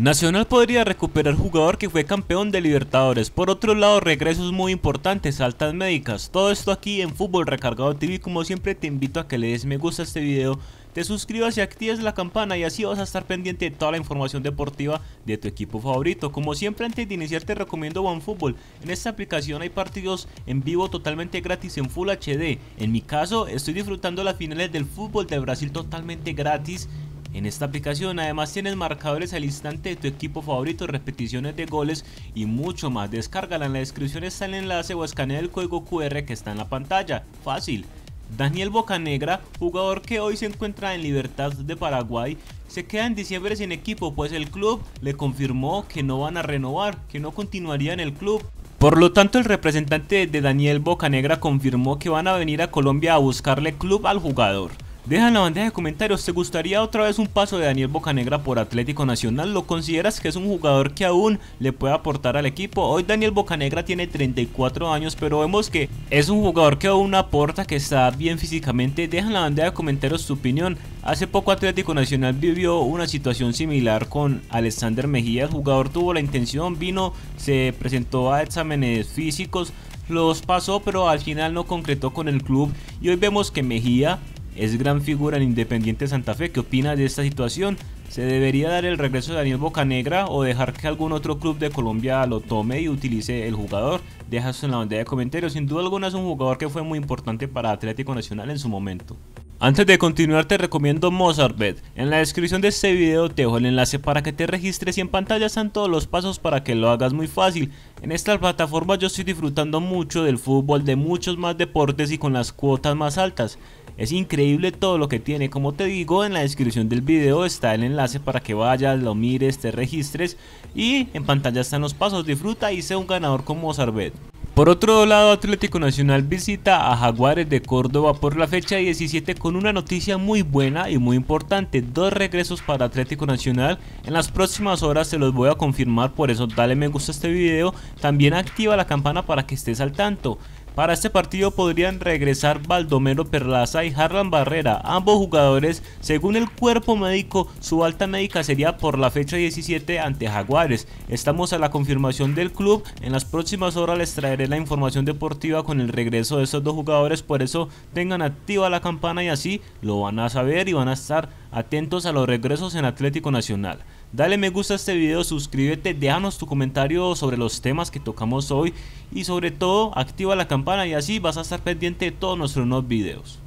Nacional podría recuperar jugador que fue campeón de Libertadores. Por otro lado, regresos muy importantes, altas médicas. Todo esto aquí en Fútbol Recargado TV. Como siempre te invito a que le des me gusta a este video, te suscribas y actives la campana y así vas a estar pendiente de toda la información deportiva de tu equipo favorito. Como siempre antes de iniciar te recomiendo OneFootball. En esta aplicación hay partidos en vivo totalmente gratis en Full HD. En mi caso estoy disfrutando las finales del fútbol de Brasil totalmente gratis en esta aplicación además tienes marcadores al instante de tu equipo favorito, repeticiones de goles y mucho más. Descárgala en la descripción está el enlace o escanea el código QR que está en la pantalla. Fácil. Daniel Bocanegra, jugador que hoy se encuentra en libertad de Paraguay, se queda en diciembre sin equipo pues el club le confirmó que no van a renovar, que no continuaría en el club. Por lo tanto, el representante de Daniel Bocanegra confirmó que van a venir a Colombia a buscarle club al jugador. Deja en la bandeja de comentarios, ¿te gustaría otra vez un paso de Daniel Bocanegra por Atlético Nacional? ¿Lo consideras que es un jugador que aún le puede aportar al equipo? Hoy Daniel Bocanegra tiene 34 años, pero vemos que es un jugador que aún aporta, que está bien físicamente. Deja en la bandeja de comentarios tu opinión. Hace poco Atlético Nacional vivió una situación similar con Alexander Mejía. El jugador tuvo la intención, vino, se presentó a exámenes físicos, los pasó, pero al final no concretó con el club. Y hoy vemos que Mejía es gran figura en Independiente Santa Fe. ¿Qué opina de esta situación? ¿Se debería dar el regreso de Daniel Bocanegra o dejar que algún otro club de Colombia lo tome y utilice el jugador? Deja eso en la bandeja de comentarios. Sin duda alguna es un jugador que fue muy importante para Atlético Nacional en su momento. Antes de continuar te recomiendo Mozartbet, en la descripción de este video te dejo el enlace para que te registres y en pantalla están todos los pasos para que lo hagas muy fácil. En esta plataforma yo estoy disfrutando mucho del fútbol, de muchos más deportes y con las cuotas más altas. Es increíble todo lo que tiene, como te digo en la descripción del video está el enlace para que vayas, lo mires, te registres y en pantalla están los pasos, disfruta y sé un ganador con Mozartbet. Por otro lado, Atlético Nacional visita a Jaguares de Córdoba por la fecha 17 con una noticia muy buena y muy importante. Dos regresos para Atlético Nacional. En las próximas horas se los voy a confirmar, por eso dale me gusta a este video. También activa la campana para que estés al tanto. Para este partido podrían regresar Baldomero Perlaza y Harlan Barrera, ambos jugadores según el cuerpo médico su alta médica sería por la fecha 17 ante Jaguares. Estamos a la confirmación del club, en las próximas horas les traeré la información deportiva con el regreso de estos dos jugadores, por eso tengan activa la campana y así lo van a saber y van a estar atentos a los regresos en Atlético Nacional. Dale me gusta a este video, suscríbete, déjanos tu comentario sobre los temas que tocamos hoy y sobre todo activa la campana y así vas a estar pendiente de todos nuestros nuevos videos.